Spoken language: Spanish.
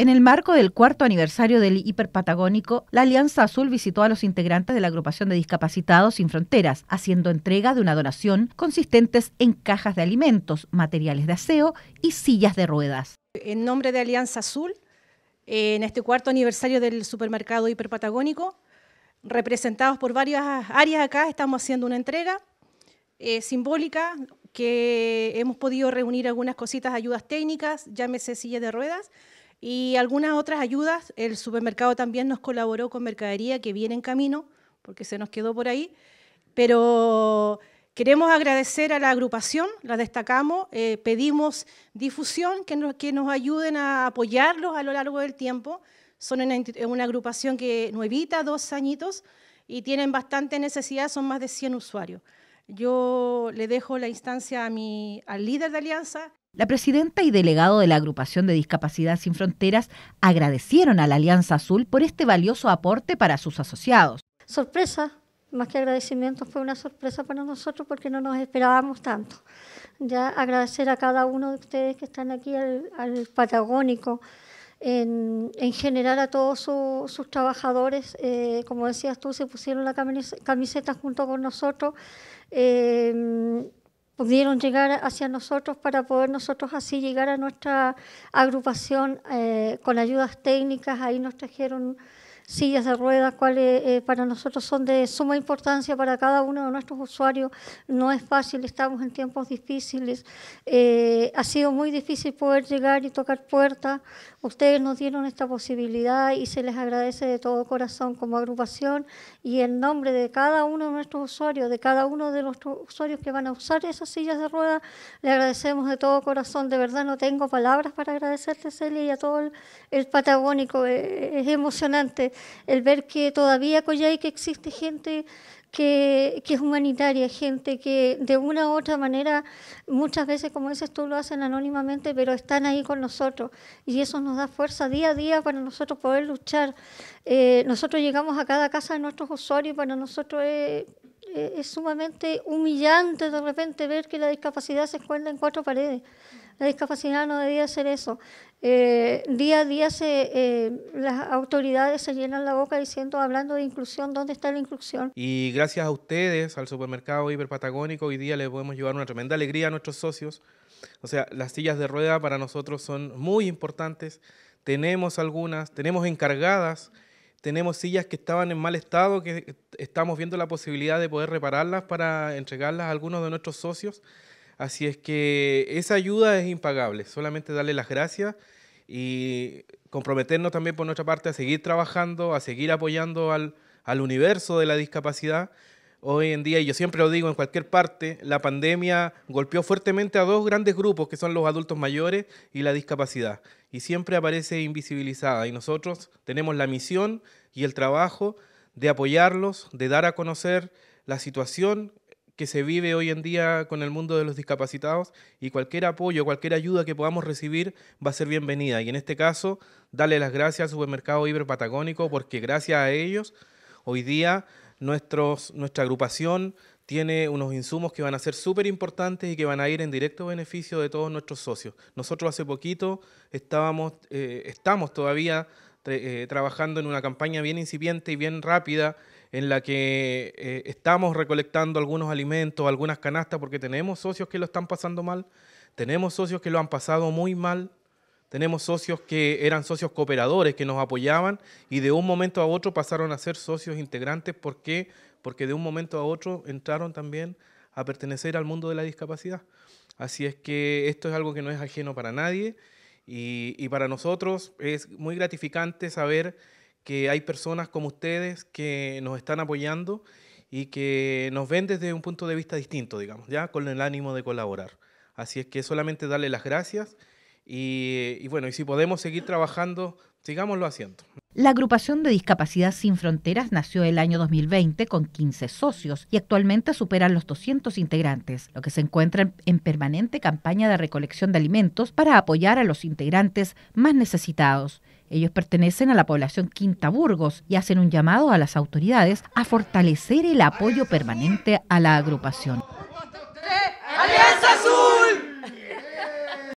En el marco del cuarto aniversario del hiperpatagónico, la Alianza Azul visitó a los integrantes de la agrupación de discapacitados sin fronteras, haciendo entrega de una donación consistentes en cajas de alimentos, materiales de aseo y sillas de ruedas. En nombre de Alianza Azul, en este cuarto aniversario del supermercado hiperpatagónico, representados por varias áreas acá, estamos haciendo una entrega eh, simbólica que hemos podido reunir algunas cositas, ayudas técnicas, llámese sillas de ruedas, y algunas otras ayudas. El supermercado también nos colaboró con mercadería que viene en camino, porque se nos quedó por ahí. Pero queremos agradecer a la agrupación, la destacamos, eh, pedimos difusión, que nos, que ayuden a apoyarlos a lo largo del tiempo. Son una, agrupación que nuevita, dos añitos, y tienen bastante necesidad, son más de 100 usuarios. Yo le dejo la instancia a mi, al líder de Alianza, la presidenta y delegado de la Agrupación de Discapacidad Sin Fronteras agradecieron a la Alianza Azul por este valioso aporte para sus asociados. Sorpresa, más que agradecimiento, fue una sorpresa para nosotros porque no nos esperábamos tanto. Ya agradecer a cada uno de ustedes que están aquí al, Patagónico. En, general a todos sus trabajadores, eh, como decías tú, se pusieron la camiseta junto con nosotros. Eh, pudieron llegar hacia nosotros para poder nosotros así llegar a nuestra agrupación eh, con ayudas técnicas. Ahí nos trajeron sillas de ruedas, cuales eh, para nosotros son de suma importancia para cada uno de nuestros usuarios. No es fácil, estamos en tiempos difíciles. Eh, ha sido muy difícil poder llegar y tocar puertas. Ustedes nos dieron esta posibilidad y se les agradece de todo corazón como agrupación y en nombre de cada uno de nuestros usuarios, de cada uno de nuestros usuarios que van a usar esas sillas de ruedas, le agradecemos de todo corazón. De verdad no tengo palabras para agradecerte, Celia, y a todo el, Patagónico. Eh, es emocionante el ver que todavía y que existe gente que, es humanitaria, gente que de una u otra manera, muchas veces, como dices tú, lo hacen anónimamente, pero están ahí con nosotros. Y eso nos da fuerza día a día para nosotros poder luchar. Eh, nosotros llegamos a cada casa de nuestros usuarios, para nosotros es, es, sumamente humillante de repente ver que la discapacidad se esconde en cuatro paredes. La discapacidad no debía ser eso. Eh, día a día se, eh, las autoridades se llenan la boca diciendo, hablando de inclusión, ¿dónde está la inclusión? Y gracias a ustedes, al supermercado hiperpatagónico, hoy día le podemos llevar una tremenda alegría a nuestros socios. O sea, las sillas de rueda para nosotros son muy importantes. Tenemos algunas, tenemos encargadas, tenemos sillas que estaban en mal estado, que estamos viendo la posibilidad de poder repararlas para entregarlas a algunos de nuestros socios. Así es que esa ayuda es impagable, solamente darle las gracias y comprometernos también por nuestra parte a seguir trabajando, a seguir apoyando al, universo de la discapacidad. Hoy en día, y yo siempre lo digo en cualquier parte, la pandemia golpeó fuertemente a dos grandes grupos que son los adultos mayores y la discapacidad. Y siempre aparece invisibilizada. Y nosotros tenemos la misión y el trabajo de apoyarlos, de dar a conocer la situación que se vive hoy en día con el mundo de los discapacitados y cualquier apoyo, cualquier ayuda que podamos recibir va a ser bienvenida. Y en este caso, darle las gracias al supermercado Patagónico porque gracias a ellos hoy día nuestra agrupación tiene unos insumos que van a ser súper importantes y que van a ir en directo beneficio de todos nuestros socios. Nosotros hace poquito estábamos, eh, estamos todavía eh, trabajando en una campaña bien incipiente y bien rápida en la que eh, estamos recolectando algunos alimentos, algunas canastas, porque tenemos socios que lo están pasando mal, tenemos socios que lo han pasado muy mal, tenemos socios que eran socios cooperadores, que nos apoyaban y de un momento a otro pasaron a ser socios integrantes. ¿Por qué? Porque de un momento a otro entraron también a pertenecer al mundo de la discapacidad. Así es que esto es algo que no es ajeno para nadie y, para nosotros es muy gratificante saber que hay personas como ustedes que nos están apoyando y que nos ven desde un punto de vista distinto, digamos, ya con el ánimo de colaborar. Así es que solamente darle las gracias y, y bueno, y si podemos seguir trabajando, sigámoslo haciendo. La agrupación de Discapacidad Sin Fronteras nació el año 2020 con 15 socios y actualmente superan los 200 integrantes, lo que se encuentra en permanente campaña de recolección de alimentos para apoyar a los integrantes más necesitados. Ellos pertenecen a la población Quinta Burgos y hacen un llamado a las autoridades a fortalecer el apoyo permanente a la agrupación.